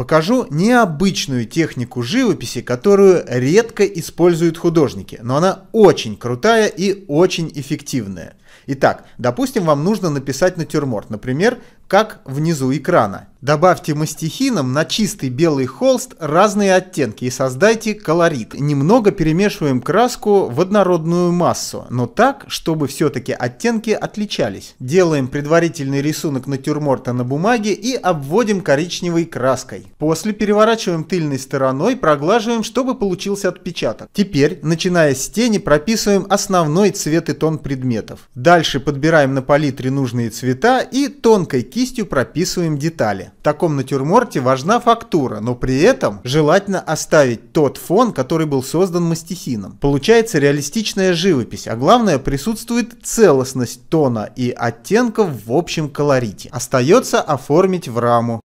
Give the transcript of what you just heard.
Покажу необычную технику живописи, которую редко используют художники, но она очень крутая и очень эффективная. Итак, допустим, вам нужно написать натюрморт, например, как внизу экрана. Добавьте мастихином на чистый белый холст разные оттенки и создайте колорит. Немного перемешиваем краску в однородную массу, но так, чтобы все-таки оттенки отличались. Делаем предварительный рисунок натюрморта на бумаге и обводим коричневой краской. После переворачиваем тыльной стороной, проглаживаем, чтобы получился отпечаток. Теперь, начиная с тени, прописываем основной цвет и тон предметов. Дальше подбираем на палитре нужные цвета и тонкой кистью кистью прописываем детали. В таком натюрморте важна фактура, но при этом желательно оставить тот фон, который был создан мастихином. Получается реалистичная живопись, а главное присутствует целостность тона и оттенков в общем колорите. Остается оформить в раму.